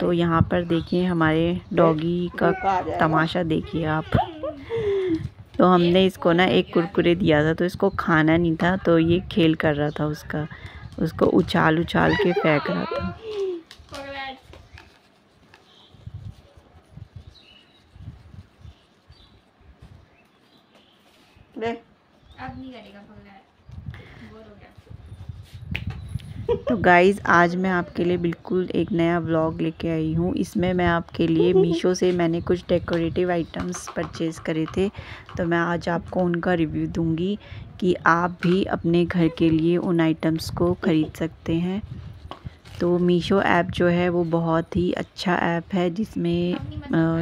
तो यहाँ पर देखिए हमारे डॉगी का तमाशा देखिए आप तो हमने इसको ना एक कुरकुरे दिया था तो इसको खाना नहीं था तो ये खेल कर रहा था उसका उसको उछाल उछाल के फेंक रहा था अब नहीं करेगा तो गाइज़ आज मैं आपके लिए बिल्कुल एक नया व्लॉग लेके आई हूँ इसमें मैं आपके लिए मीशो से मैंने कुछ डेकोरेटिव आइटम्स परचेज़ करे थे तो मैं आज आपको उनका रिव्यू दूँगी कि आप भी अपने घर के लिए उन आइटम्स को ख़रीद सकते हैं तो मीशो ऐप जो है वो बहुत ही अच्छा ऐप है जिसमें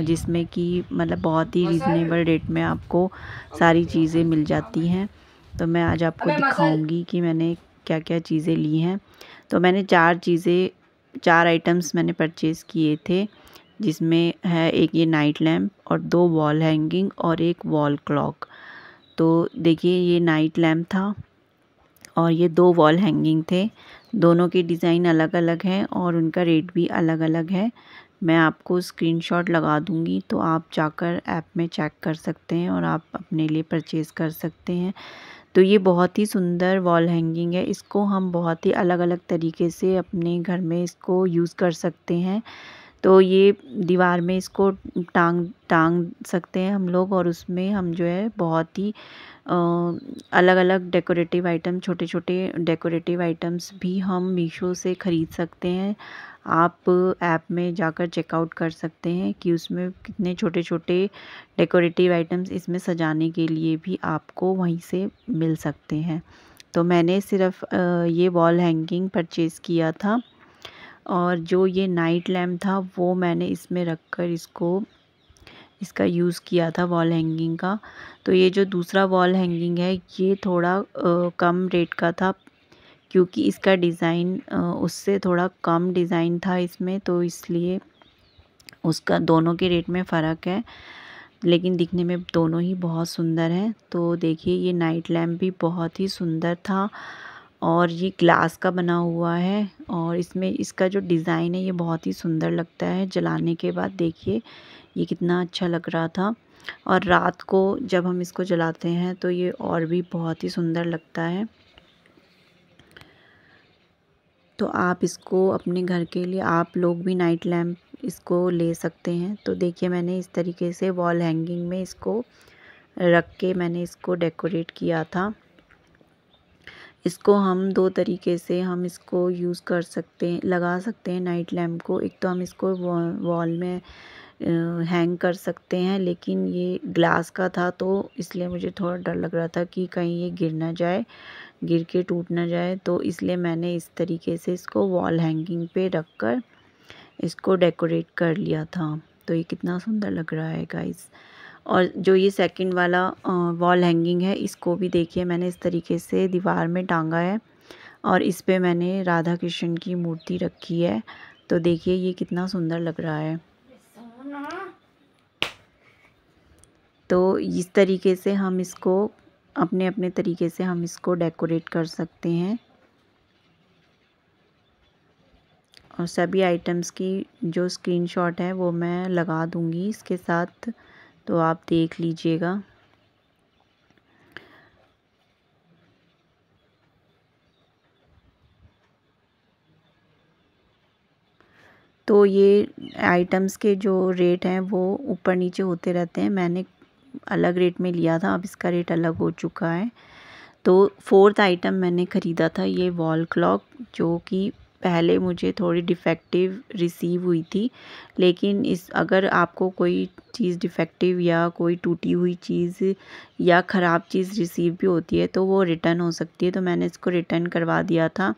जिसमें कि मतलब बहुत ही रिज़नेबल रेट में आपको सारी चीज़ें मिल जाती हैं तो मैं आज आपको दिखाऊंगी कि मैंने क्या क्या चीज़ें ली हैं तो मैंने चार चीज़ें चार आइटम्स मैंने परचेज़ किए थे जिसमें है एक ये नाइट लैम्प और दो वॉल हैंगिंग और एक वॉल क्लॉक तो देखिए ये नाइट लैम्प था और ये दो वॉल हैंगिंग थे दोनों के डिज़ाइन अलग अलग हैं और उनका रेट भी अलग अलग है मैं आपको स्क्रीनशॉट लगा दूंगी तो आप जाकर ऐप में चेक कर सकते हैं और आप अपने लिए परचेज़ कर सकते हैं तो ये बहुत ही सुंदर वॉल हैंगिंग है इसको हम बहुत ही अलग अलग तरीके से अपने घर में इसको यूज़ कर सकते हैं तो ये दीवार में इसको टांग टांग सकते हैं हम लोग और उसमें हम जो है बहुत ही अलग अलग डेकोरेटिव आइटम छोटे छोटे डेकोरेटिव आइटम्स भी हम मीशो से ख़रीद सकते हैं आप ऐप में जाकर चेकआउट कर सकते हैं कि उसमें कितने छोटे छोटे डेकोरेटिव आइटम्स इसमें सजाने के लिए भी आपको वहीं से मिल सकते हैं तो मैंने सिर्फ ये वॉल हैंगिंग परचेज़ किया था और जो ये नाइट लैम्प था वो मैंने इसमें रख कर इसको इसका यूज़ किया था वॉल हैंगिंग का तो ये जो दूसरा वॉल हैंगिंग है ये थोड़ा आ, कम रेट का था क्योंकि इसका डिज़ाइन उससे थोड़ा कम डिज़ाइन था इसमें तो इसलिए उसका दोनों के रेट में फ़र्क है लेकिन दिखने में दोनों ही बहुत सुंदर हैं तो देखिए ये नाइट लैम्प भी बहुत ही सुंदर था और ये ग्लास का बना हुआ है और इसमें इसका जो डिज़ाइन है ये बहुत ही सुंदर लगता है जलाने के बाद देखिए ये कितना अच्छा लग रहा था और रात को जब हम इसको जलाते हैं तो ये और भी बहुत ही सुंदर लगता है तो आप इसको अपने घर के लिए आप लोग भी नाइट लैम्प इसको ले सकते हैं तो देखिए मैंने इस तरीके से वॉल हैंगिंग में इसको रख के मैंने इसको डेकोरेट किया था इसको हम दो तरीके से हम इसको यूज़ कर सकते हैं लगा सकते हैं नाइट लैम्प को एक तो हम इसको वॉल में हैंग कर सकते हैं लेकिन ये ग्लास का था तो इसलिए मुझे थोड़ा डर लग रहा था कि कहीं ये गिर ना जाए गिर के टूट ना जाए तो इसलिए मैंने इस तरीके से इसको वॉल हैंगिंग पे रख कर इसको डेकोरेट कर लिया था तो ये कितना सुंदर लग रहा है गाइस और जो ये सेकंड वाला वॉल हैंगिंग है इसको भी देखिए मैंने इस तरीके से दीवार में टांगा है और इस पर मैंने राधा कृष्ण की मूर्ति रखी है तो देखिए ये कितना सुंदर लग रहा है तो इस तरीके से हम इसको अपने अपने तरीके से हम इसको डेकोरेट कर सकते हैं और सभी आइटम्स की जो स्क्रीनशॉट है वो मैं लगा दूँगी इसके साथ तो आप देख लीजिएगा तो ये आइटम्स के जो रेट हैं वो ऊपर नीचे होते रहते हैं मैंने अलग रेट में लिया था अब इसका रेट अलग हो चुका है तो फोर्थ आइटम मैंने ख़रीदा था ये वॉल क्लॉक जो कि पहले मुझे थोड़ी डिफेक्टिव रिसीव हुई थी लेकिन इस अगर आपको कोई चीज़ डिफेक्टिव या कोई टूटी हुई चीज़ या ख़राब चीज़ रिसीव भी होती है तो वो रिटर्न हो सकती है तो मैंने इसको रिटर्न करवा दिया था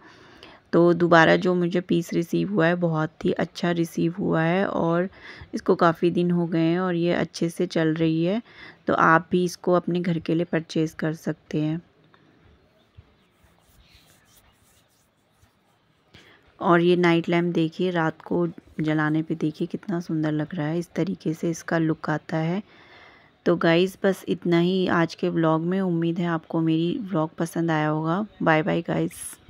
तो दोबारा जो मुझे पीस रिसीव हुआ है बहुत ही अच्छा रिसीव हुआ है और इसको काफ़ी दिन हो गए हैं और ये अच्छे से चल रही है तो आप भी इसको अपने घर के लिए परचेज़ कर सकते हैं और ये नाइट लैम्प देखिए रात को जलाने पे देखिए कितना सुंदर लग रहा है इस तरीके से इसका लुक आता है तो गाइज़ बस इतना ही आज के व्लॉग में उम्मीद है आपको मेरी व्लॉग पसंद आया होगा बाय बाय गाइज़